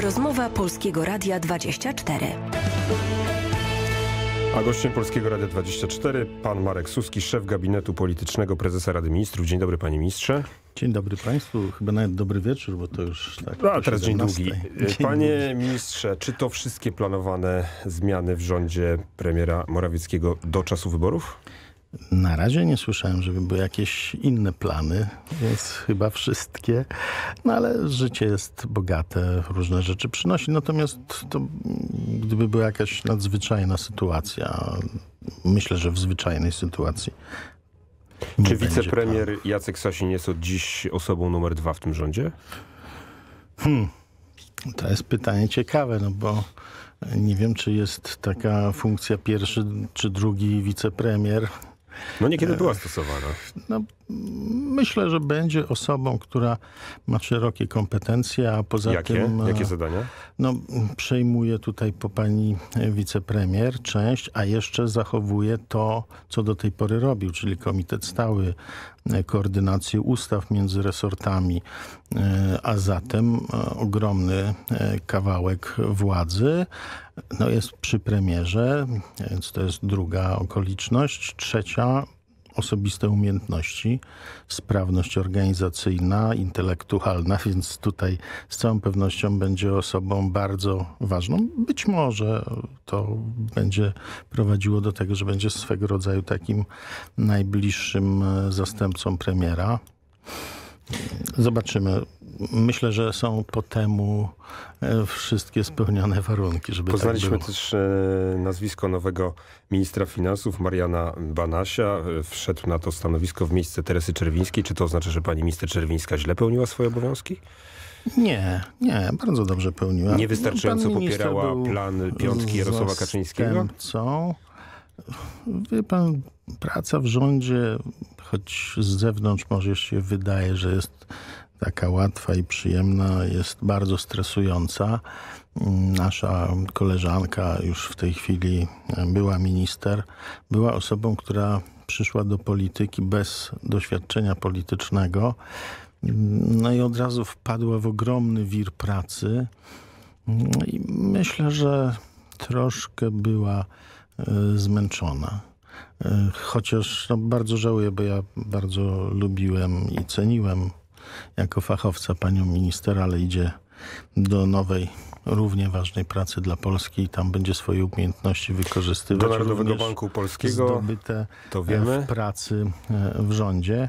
Rozmowa Polskiego Radia 24. A gościem Polskiego Radia 24 pan Marek Suski, szef gabinetu politycznego prezesa Rady Ministrów. Dzień dobry panie ministrze. Dzień dobry Państwu, chyba nawet dobry wieczór, bo to już tak... A teraz dzień długi. E, dzień Panie długi. ministrze, czy to wszystkie planowane zmiany w rządzie premiera Morawieckiego do czasu wyborów? Na razie nie słyszałem, żeby były jakieś inne plany, więc chyba wszystkie. No ale życie jest bogate, różne rzeczy przynosi. Natomiast to, gdyby była jakaś nadzwyczajna sytuacja, myślę, że w zwyczajnej sytuacji. Czy wicepremier plan. Jacek Sasin jest od dziś osobą numer dwa w tym rządzie? Hmm. To jest pytanie ciekawe, no bo nie wiem, czy jest taka funkcja pierwszy czy drugi wicepremier. No niekiedy była stosowana. No myślę, że będzie osobą, która ma szerokie kompetencje, a poza Jakie? tym... E, Jakie zadania? No, przejmuje tutaj po pani wicepremier część, a jeszcze zachowuje to, co do tej pory robił, czyli Komitet Stały e, Koordynacji Ustaw między resortami, e, a zatem ogromny kawałek władzy. No jest przy premierze, więc to jest druga okoliczność. Trzecia osobiste umiejętności, sprawność organizacyjna, intelektualna, więc tutaj z całą pewnością będzie osobą bardzo ważną. Być może to będzie prowadziło do tego, że będzie swego rodzaju takim najbliższym e, zastępcą premiera. Zobaczymy. Myślę, że są po temu e, wszystkie spełnione warunki, żeby tak Poznaliśmy tak też e, nazwisko nowego ministra finansów, Mariana Banasia. E, wszedł na to stanowisko w miejsce Teresy Czerwińskiej. Czy to oznacza, że pani minister Czerwińska źle pełniła swoje obowiązki? Nie, nie, bardzo dobrze pełniła. Niewystarczająco no, popierała plan piątki Jarosława Kaczyńskiego? Co? Wie pan, praca w rządzie choć z zewnątrz może się wydaje, że jest taka łatwa i przyjemna, jest bardzo stresująca. Nasza koleżanka już w tej chwili była minister, była osobą, która przyszła do polityki bez doświadczenia politycznego. No i od razu wpadła w ogromny wir pracy. I myślę, że troszkę była e, zmęczona. E, chociaż no, bardzo żałuję, bo ja bardzo lubiłem i ceniłem jako fachowca panią minister, ale idzie do nowej, równie ważnej pracy dla Polski i tam będzie swoje umiejętności wykorzystywać. Do Narodowego Banku Polskiego. Zdobyte to e, wiemy. w pracy e, w rządzie.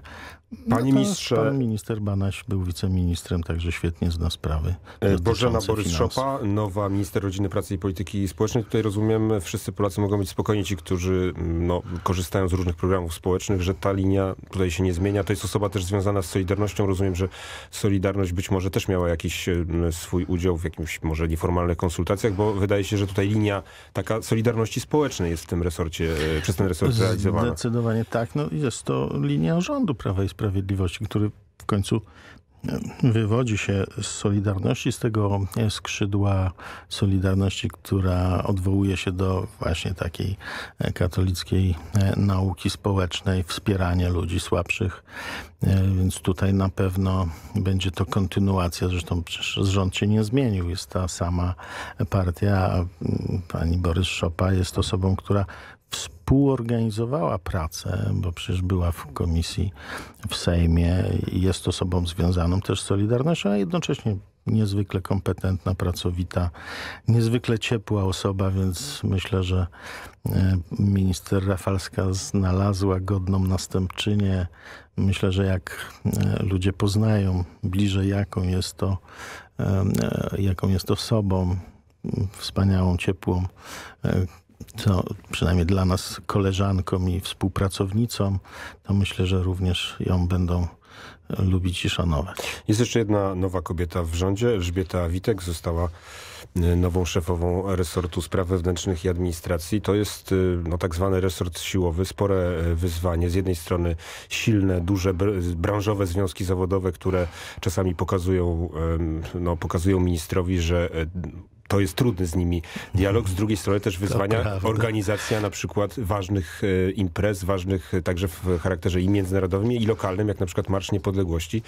No Panie no ministrze... Pan minister Banaś był wiceministrem, także świetnie zna sprawy. E, Bożena Borys-Szopa, nowa minister rodziny, pracy i polityki społecznej. Tutaj rozumiem, wszyscy Polacy mogą być spokojni, ci, którzy mm, no, korzystają z różnych programów społecznych, że ta linia tutaj się nie zmienia. To jest osoba też związana z Solidarnością. Rozumiem, że Solidarność być może też miała jakiś mm, swój udział w jakimś może nieformalnych konsultacjach, bo wydaje się, że tutaj linia taka Solidarności Społecznej jest w tym resorcie, e, przez ten resort realizowana. Zdecydowanie tak. No jest to linia rządu Prawa i Sprawiedliwości Sprawiedliwości, który w końcu e, wywodzi się z Solidarności, z tego e, skrzydła Solidarności, która odwołuje się do właśnie takiej e, katolickiej nauki społecznej, wspieranie ludzi słabszych. Więc tutaj na pewno będzie to kontynuacja, zresztą przecież rząd się nie zmienił, jest ta sama partia, pani Borys Szopa jest osobą, która współorganizowała pracę, bo przecież była w komisji w Sejmie i jest osobą związaną też z Solidarnością, a jednocześnie niezwykle kompetentna, pracowita, niezwykle ciepła osoba, więc myślę, że e, minister Rafalska znalazła godną następczynię. Myślę, że jak e, ludzie poznają bliżej, jaką jest to, e, jaką jest osobą, wspaniałą, ciepłą przynajmniej dla nas koleżankom i współpracownicom, to myślę, że również ją będą e, lubić i szanować. Jest jeszcze jedna nowa kobieta w rządzie. Elżbieta Witek została e, nową szefową resortu spraw wewnętrznych i administracji. To jest e, no, tak zwany resort siłowy, spore wyzwanie. Z jednej strony silne, duże branżowe związki zawodowe, które czasami pokazują, no, pokazują ministrowi, że to jest trudny z nimi dialog. Z drugiej strony też wyzwania organizacja na przykład ważnych e, imprez, ważnych e, także w charakterze i międzynarodowym i lokalnym, jak na przykład Marsz Niepodległości.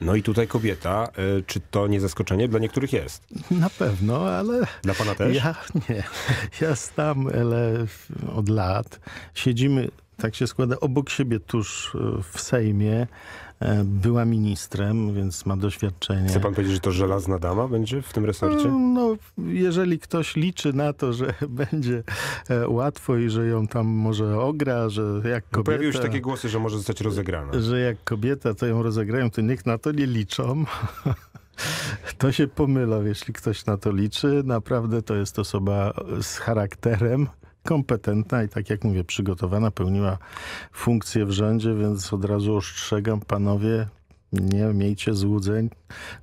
No i tutaj kobieta, e, czy to nie zaskoczenie? Dla niektórych jest. Na pewno, ale... Dla pana też? Ja nie. Ja stam Ele od lat. Siedzimy tak się składa. Obok siebie, tuż e, w Sejmie, e, była ministrem, więc ma doświadczenie. Chce pan powiedzieć, że to żelazna dama będzie w tym resorcie? Mm, no, jeżeli ktoś liczy na to, że będzie e, łatwo i że ją tam może ogra, że jak kobieta... No, pojawiły się takie głosy, że może zostać rozegrana. Że jak kobieta to ją rozegrają, to niech na to nie liczą. To się pomyla, jeśli ktoś na to liczy. Naprawdę to jest osoba z charakterem, kompetentna i tak jak mówię, przygotowana, pełniła funkcję w rządzie, więc od razu ostrzegam panowie, nie miejcie złudzeń,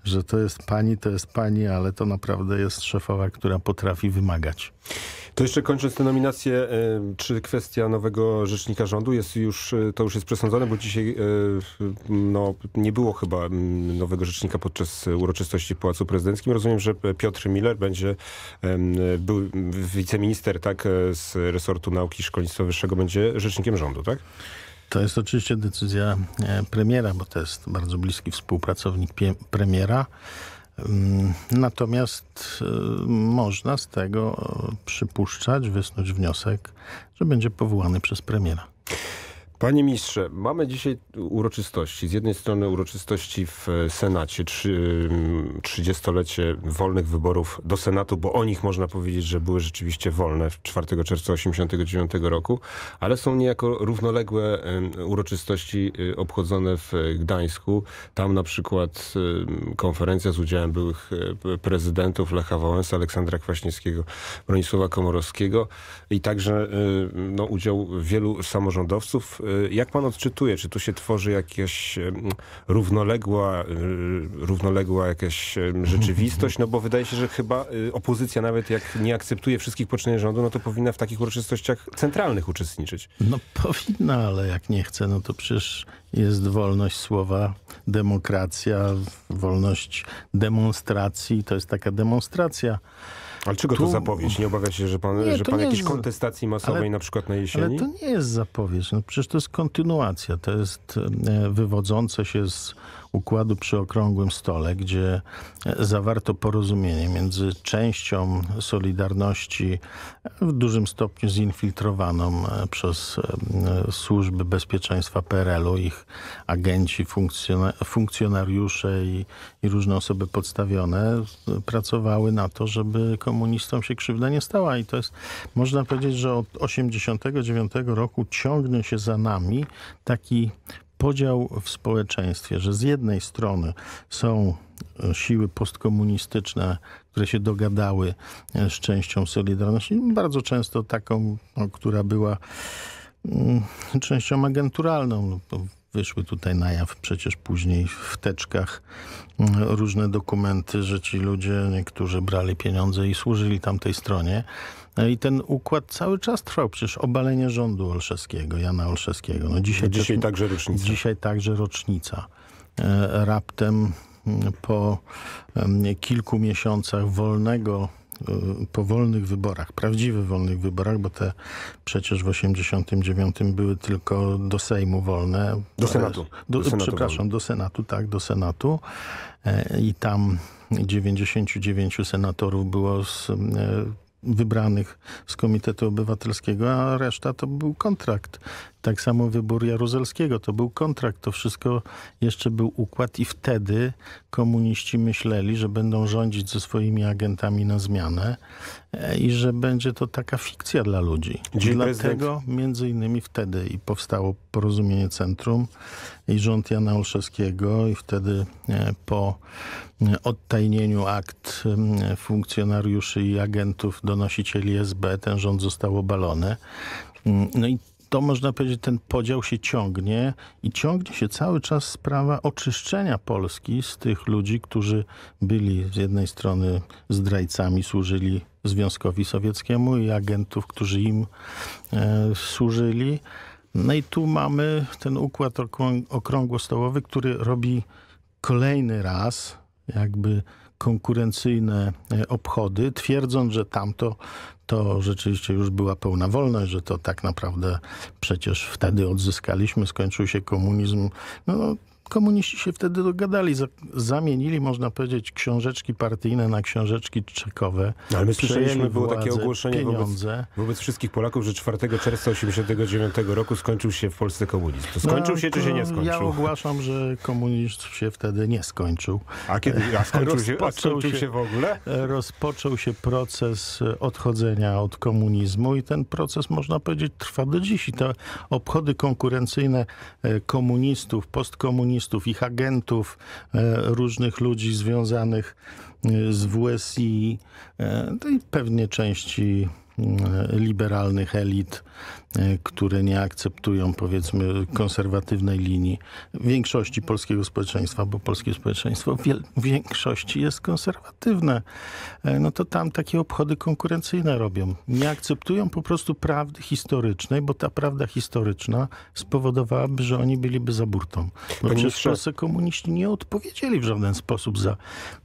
że to jest pani, to jest pani, ale to naprawdę jest szefowa, która potrafi wymagać. To jeszcze kończąc tę nominację, e, czy kwestia nowego rzecznika rządu jest już, e, to już jest przesądzone, bo dzisiaj e, no, nie było chyba mm, nowego rzecznika podczas uroczystości w Pałacu Prezydenckim. Rozumiem, że Piotr Miller będzie, był wiceminister tak, z resortu nauki i szkolnictwa wyższego, będzie rzecznikiem rządu, tak? To jest oczywiście decyzja premiera, bo to jest bardzo bliski współpracownik premiera. Mm, natomiast y, można z tego y, przypuszczać, wysnuć wniosek, że będzie powołany przez premiera. Panie ministrze, mamy dzisiaj uroczystości. Z jednej strony uroczystości w e, Senacie, 30-lecie mm, wolnych wyborów do Senatu, bo o nich można powiedzieć, że były rzeczywiście wolne 4 czerwca 1989 roku, ale są niejako równoległe uroczystości y, obchodzone w e, Gdańsku. Tam na przykład konferencja z udziałem byłych e, prezydentów Lecha Wałęsa, Aleksandra Kwaśniewskiego, Bronisława Komorowskiego i także y, no, udział wielu samorządowców Y, jak pan odczytuje? Czy tu się tworzy jakaś równoległa, y, równoległa jakaś rzeczywistość? No bo wydaje się, że chyba y, opozycja nawet jak nie akceptuje wszystkich poczynień rządu, no to powinna w takich uroczystościach centralnych uczestniczyć. No powinna, ale jak nie chce, no to przecież jest wolność słowa, demokracja, wolność demonstracji. To jest taka demonstracja. Ale czego tu... to zapowiedź? Nie obawia się, że pan, nie, że pan jakiejś jest... kontestacji masowej ale, na przykład na jesieni? Ale to nie jest zapowiedź. No, przecież to jest kontynuacja. To jest e, wywodzące się z układu przy okrągłym stole, gdzie zawarto porozumienie między częścią Solidarności w dużym stopniu zinfiltrowaną e, przez e, służby bezpieczeństwa PRL-u, ich agenci, funkcjonariusze i, i różne osoby podstawione pracowały na to, żeby komunistom się krzywda nie stała i to jest, można powiedzieć, że od 89 roku ciągnie się za nami taki podział w społeczeństwie, że z jednej strony są e, siły postkomunistyczne, które się dogadały e, z częścią Solidarności, bardzo często taką, no, która była mm, częścią agenturalną. No, wyszły tutaj na jaw przecież później w teczkach mm, różne dokumenty, że ci ludzie, niektórzy brali pieniądze i służyli tamtej stronie. E, I ten układ cały czas trwał. Przecież obalenie rządu Olszewskiego, Jana Olszewskiego. No dzisiaj, dzisiaj też, także rocznica. Dzisiaj także rocznica. E, raptem mm, po kilku miesiącach wolnego Y, po wolnych wyborach, prawdziwych wolnych wyborach, bo te przecież w 89 były tylko do Sejmu wolne. Do Senatu. Do, do Senatu przepraszam, wolne. do Senatu, tak, do Senatu. E, I tam 99 senatorów było z e, wybranych z Komitetu Obywatelskiego, a reszta to był kontrakt. Tak samo wybór Jaruzelskiego to był kontrakt, to wszystko jeszcze był układ i wtedy komuniści myśleli, że będą rządzić ze swoimi agentami na zmianę, E, i że będzie to taka fikcja dla ludzi. Dzień Dlatego prezydent. między innymi wtedy i powstało porozumienie centrum i rząd Jana Olszewskiego i wtedy e, po e, odtajnieniu akt funkcjonariuszy i agentów donosicieli SB ten rząd został obalony. Mm, no i to można powiedzieć, ten podział się ciągnie i ciągnie się cały czas sprawa oczyszczenia Polski z tych ludzi, którzy byli z jednej strony zdrajcami, służyli Związkowi Sowieckiemu i agentów, którzy im e, służyli. No i tu mamy ten układ okrągłostołowy, który robi kolejny raz jakby konkurencyjne e, obchody, twierdząc, że tamto to rzeczywiście już była pełna wolność, że to tak naprawdę przecież wtedy odzyskaliśmy, skończył się komunizm. No, komuniści się wtedy dogadali, zamienili, można powiedzieć, książeczki partyjne na książeczki czekowe. No, ale my słyszeliśmy, było takie ogłoszenie pieniądze. Wobec, wobec, wszystkich Polaków, że 4 czerwca 1989 roku skończył się w Polsce komunizm. To no, skończył no, się, czy się nie skończył? Ja ogłaszam, że komunizm się wtedy nie skończył. A kiedy a skończył, się, a skończył się, się w ogóle? Rozpoczął się proces e, odchodzenia od komunizmu i ten proces, można powiedzieć, trwa do dziś. I te obchody konkurencyjne e, komunistów, postkomunistów, komunistów, ich agentów, e, różnych ludzi związanych e, z WSI, e, no i pewnie części E, liberalnych elit, e, które nie akceptują powiedzmy konserwatywnej linii większości polskiego społeczeństwa, bo polskie społeczeństwo w większości jest konserwatywne, e, no to tam takie obchody konkurencyjne robią. Nie akceptują po prostu prawdy historycznej, bo ta prawda historyczna spowodowałaby, że oni byliby za burtą. Bo w Polsce komuniści nie odpowiedzieli w żaden sposób za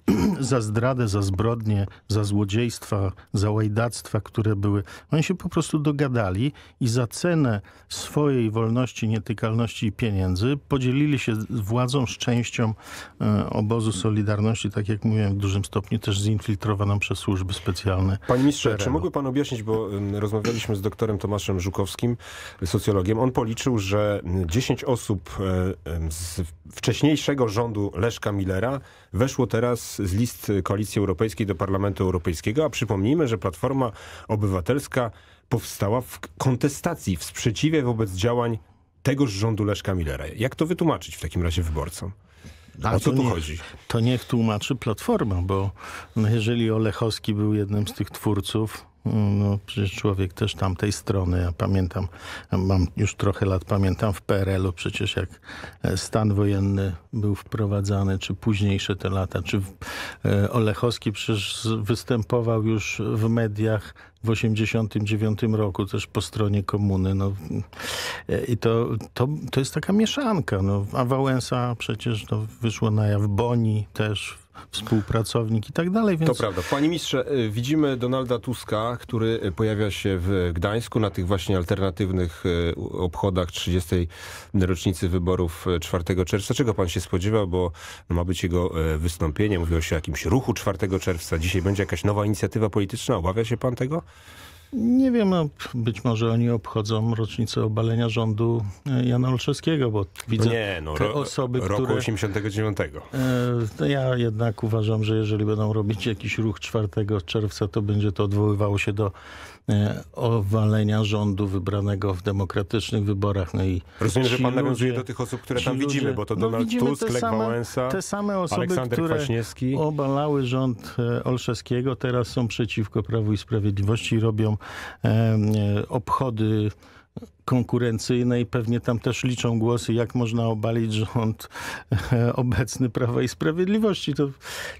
za zdradę, za zbrodnie, za złodziejstwa, za łajdactwa, które były. Oni się po prostu dogadali i za cenę swojej wolności, nietykalności i pieniędzy podzielili się władzą z częścią e, obozu Solidarności, tak jak mówiłem, w dużym stopniu też zinfiltrowaną przez służby specjalne. Panie mistrze, czy mógłby pan objaśnić, bo rozmawialiśmy z doktorem Tomaszem Żukowskim, socjologiem. On policzył, że 10 osób e, z wcześniejszego rządu Leszka Millera weszło teraz z list Koalicji Europejskiej do Parlamentu Europejskiego, a przypomnijmy, że Platforma Obywatelska powstała w kontestacji, w sprzeciwie wobec działań tegoż rządu Leszka Millera. Jak to wytłumaczyć w takim razie wyborcom? No, a o co tu chodzi? To niech tłumaczy Platforma, bo jeżeli Olechowski był jednym z tych twórców, no, przecież człowiek też tamtej strony. Ja pamiętam, mam już trochę lat, pamiętam w PRL-u przecież jak e, stan wojenny był wprowadzany, czy późniejsze te lata, czy e, Olechowski przecież występował już w mediach w 89 roku też po stronie komuny. No, e, I to, to, to jest taka mieszanka. No, a Wałęsa przecież no, wyszło na jaw, Boni też współpracownik i tak dalej. Więc... To prawda. Panie ministrze, y, widzimy Donalda Tuska, który pojawia się w Gdańsku na tych właśnie alternatywnych y, obchodach 30. rocznicy wyborów 4 y, czerwca. Czego pan się spodziewa, bo ma być jego wystąpienie, mówiło się o jakimś ruchu 4 czerwca. Dzisiaj będzie jakaś nowa inicjatywa polityczna. Obawia się pan tego? Nie wiem, no, być może oni obchodzą rocznicę obalenia rządu e, Jana Olszewskiego, bo widzę nie, no, te osoby, roku które... Roku 89. E, ja jednak uważam, że jeżeli będą robić jakiś ruch 4 czerwca, to będzie to odwoływało się do E, owalenia rządu wybranego w demokratycznych wyborach. No i Rozumiem, że pan nawiązuje ludzie, do tych osób, które tam widzimy, ludzie, bo to no Donald Tusk, Lech Wałęsa, te same osoby, Aleksander które Kwaśniewski. obalały rząd e, Olszewskiego, teraz są przeciwko Prawu i Sprawiedliwości i robią e, e, obchody konkurencyjne i pewnie tam też liczą głosy, jak można obalić rząd obecny Prawa i Sprawiedliwości. To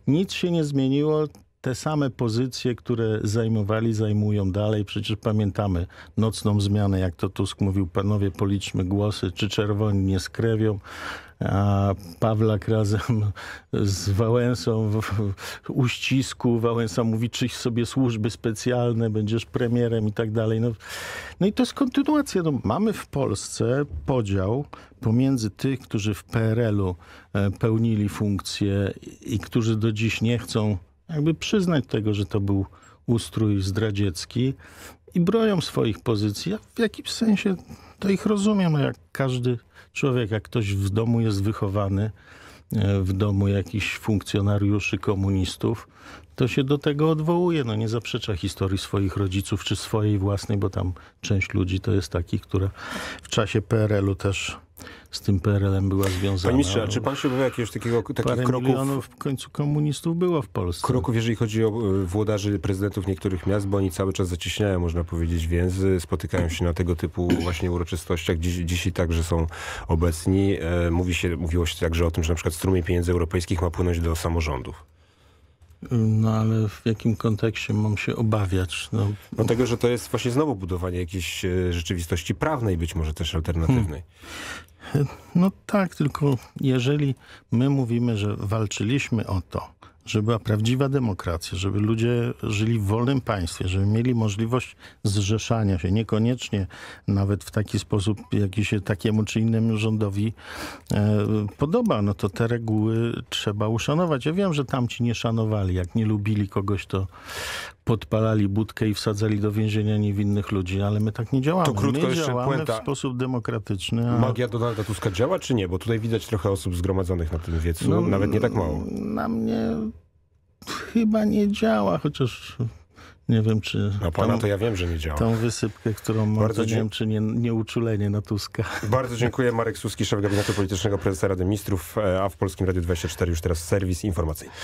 nic się nie zmieniło, te same pozycje, które zajmowali, zajmują dalej. Przecież pamiętamy nocną zmianę, jak to Tusk mówił, panowie policzmy głosy, czy czerwoni nie skrewią a Pawlak razem z Wałęsą w, uścisku. Wałęsa mówi, czyś sobie służby specjalne, będziesz premierem i tak dalej. No, no i to jest kontynuacja. No, mamy w Polsce podział pomiędzy tych, którzy w PRL-u e, pełnili funkcje i którzy do dziś nie chcą jakby przyznać tego, że to był ustrój zdradziecki i bronią swoich pozycji. Ja w jakimś sensie to ich rozumiem, jak każdy człowiek, jak ktoś w domu jest wychowany, e, w domu jakichś funkcjonariuszy komunistów, to się do tego odwołuje. No nie zaprzecza historii swoich rodziców czy swojej własnej, bo tam część ludzi to jest takich, która w czasie PRL-u też z tym PRL-em była związana. Panie ministrze, czy pan się obawia jakiegoś takiego takich parę kroków? milionów w końcu komunistów było w Polsce. Kroków, jeżeli chodzi o y, włodarzy prezydentów niektórych miast, bo oni cały czas zacieśniają, można powiedzieć, więzy, spotykają się na tego typu właśnie uroczystościach. Dziś, dzisiaj także są obecni. E, mówi się, mówiło się także o tym, że na przykład strumień pieniędzy europejskich ma płynąć do samorządów. No ale w jakim kontekście mam się obawiać? No. no tego, że to jest właśnie znowu budowanie jakiejś y, rzeczywistości prawnej, być może też alternatywnej. Hmm. No tak, tylko jeżeli my mówimy, że walczyliśmy o to, żeby była prawdziwa demokracja, żeby ludzie żyli w wolnym państwie, żeby mieli możliwość zrzeszania się, niekoniecznie nawet w taki sposób, jaki się takiemu czy innemu rządowi e, podoba, no to te reguły trzeba uszanować. Ja wiem, że tamci nie szanowali, jak nie lubili kogoś, to podpalali budkę i wsadzali do więzienia niewinnych ludzi, ale my tak nie działamy. To krótko my jeszcze działamy puenta. w sposób demokratyczny. A... Magia Donalda Tuska działa czy nie? Bo tutaj widać trochę osób zgromadzonych na tym wiecu, no, nawet nie tak mało. Na mnie chyba nie działa, chociaż nie wiem, czy... No pana tą, to ja wiem, że nie działa. Tą wysypkę, którą mam, Bardzo to nie wiem, czy nie, nieuczulenie na Tuska. Bardzo dziękuję. Marek Suski, szef Gabinetu Politycznego Prezesa Rady Ministrów, e, a w Polskim Radiu 24 już teraz serwis informacyjny.